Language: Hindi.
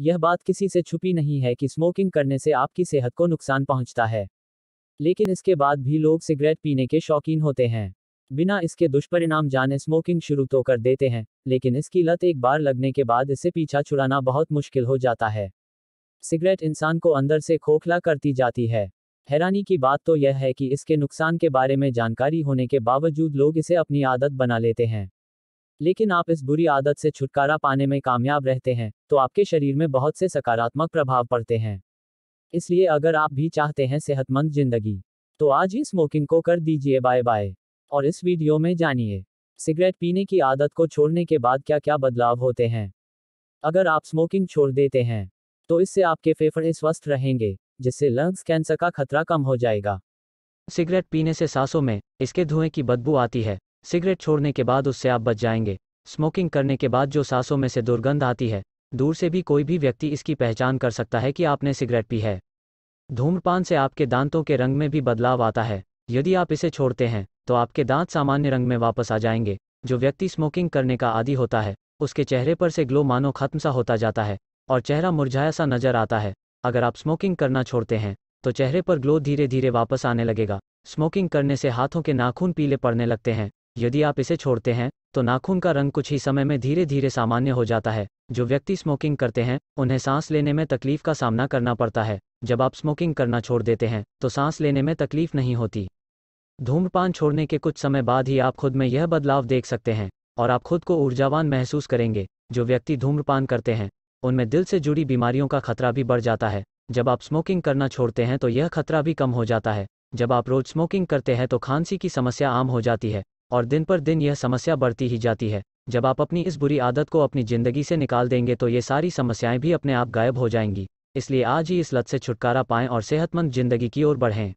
यह बात किसी से छुपी नहीं है कि स्मोकिंग करने से आपकी सेहत को नुकसान पहुंचता है लेकिन इसके बाद भी लोग सिगरेट पीने के शौकीन होते हैं बिना इसके दुष्परिणाम जाने स्मोकिंग शुरू तो कर देते हैं लेकिन इसकी लत एक बार लगने के बाद इसे पीछा छुड़ाना बहुत मुश्किल हो जाता है सिगरेट इंसान को अंदर से खोखला करती जाती है हैरानी की बात तो यह है कि इसके नुकसान के बारे में जानकारी होने के बावजूद लोग इसे अपनी आदत बना लेते हैं लेकिन आप इस बुरी आदत से छुटकारा पाने में कामयाब रहते हैं तो आपके शरीर में बहुत से सकारात्मक प्रभाव पड़ते हैं इसलिए अगर आप भी चाहते हैं सेहतमंद जिंदगी तो आज ही स्मोकिंग को कर दीजिए बाय बाय और इस वीडियो में जानिए सिगरेट पीने की आदत को छोड़ने के बाद क्या क्या बदलाव होते हैं अगर आप स्मोकिंग छोड़ देते हैं तो इससे आपके फेफड़े स्वस्थ रहेंगे जिससे लंग्स कैंसर का खतरा कम हो जाएगा सिगरेट पीने से सांसों में इसके धुएं की बदबू आती है सिगरेट छोड़ने के बाद उससे आप बच जाएंगे स्मोकिंग करने के बाद जो सांसों में से दुर्गंध आती है दूर से भी कोई भी व्यक्ति इसकी पहचान कर सकता है कि आपने सिगरेट पी है धूम्रपान से आपके दांतों के रंग में भी बदलाव आता है यदि आप इसे छोड़ते हैं तो आपके दांत सामान्य रंग में वापस आ जाएंगे जो व्यक्ति स्मोकिंग करने का आदि होता है उसके चेहरे पर से ग्लो मानो खत्म सा होता जाता है और चेहरा मुरझाया सा नजर आता है अगर आप स्मोकिंग करना छोड़ते हैं तो चेहरे पर ग्लो धीरे धीरे वापस आने लगेगा स्मोकिंग करने से हाथों के नाखून पीले पड़ने लगते हैं यदि आप इसे छोड़ते हैं तो नाखून का रंग कुछ ही समय में धीरे धीरे सामान्य हो जाता है जो व्यक्ति स्मोकिंग करते हैं उन्हें सांस लेने में तकलीफ का सामना करना पड़ता है जब आप स्मोकिंग करना छोड़ देते हैं तो सांस लेने में तकलीफ नहीं होती धूम्रपान छोड़ने के कुछ समय बाद ही आप खुद में यह बदलाव देख सकते हैं और आप खुद को ऊर्जावान महसूस करेंगे जो व्यक्ति धूम्रपान करते हैं उनमें दिल से जुड़ी बीमारियों का खतरा भी बढ़ जाता है जब आप स्मोकिंग करना छोड़ते हैं तो यह खतरा भी कम हो जाता है जब आप रोज स्मोकिंग करते हैं तो खांसी की समस्या आम हो जाती है और दिन पर दिन यह समस्या बढ़ती ही जाती है जब आप अपनी इस बुरी आदत को अपनी ज़िंदगी से निकाल देंगे तो ये सारी समस्याएं भी अपने आप गायब हो जाएंगी इसलिए आज ही इस लत से छुटकारा पाएं और सेहतमंद ज़िंदगी की ओर बढ़ें